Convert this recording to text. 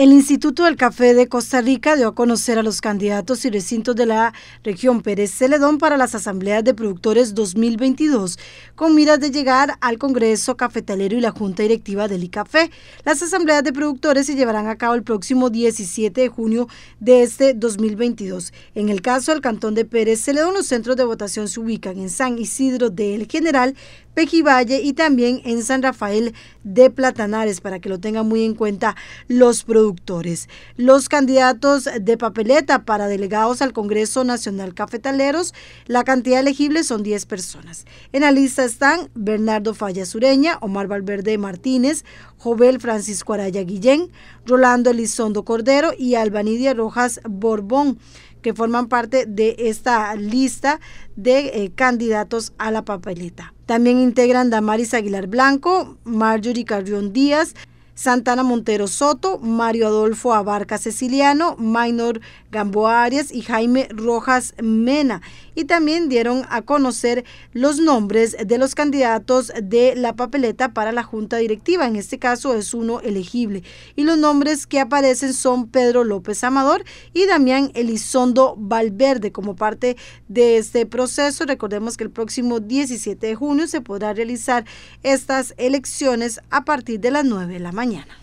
El Instituto del Café de Costa Rica dio a conocer a los candidatos y recintos de la región Pérez Celedón para las Asambleas de Productores 2022, con miras de llegar al Congreso Cafetalero y la Junta Directiva del ICAFE. Las Asambleas de Productores se llevarán a cabo el próximo 17 de junio de este 2022. En el caso del Cantón de Pérez Celedón, los centros de votación se ubican en San Isidro del General, Pejivalle y también en San Rafael de Platanares, para que lo tengan muy en cuenta los productores. Los candidatos de papeleta para delegados al Congreso Nacional Cafetaleros, la cantidad elegible son 10 personas. En la lista están Bernardo Falla Sureña, Omar Valverde Martínez, Jovel Francisco Araya Guillén, Rolando Elizondo Cordero y Albanidia Rojas Borbón que forman parte de esta lista de eh, candidatos a la papeleta. También integran Damaris Aguilar Blanco, Marjorie Carrión Díaz, Santana Montero Soto, Mario Adolfo Abarca Ceciliano, Maynor Gamboa Arias y Jaime Rojas Mena. Y también dieron a conocer los nombres de los candidatos de la papeleta para la Junta Directiva. En este caso es uno elegible. Y los nombres que aparecen son Pedro López Amador y Damián Elizondo Valverde como parte de este proceso. Recordemos que el próximo 17 de junio se podrá realizar estas elecciones a partir de las 9 de la mañana mañana.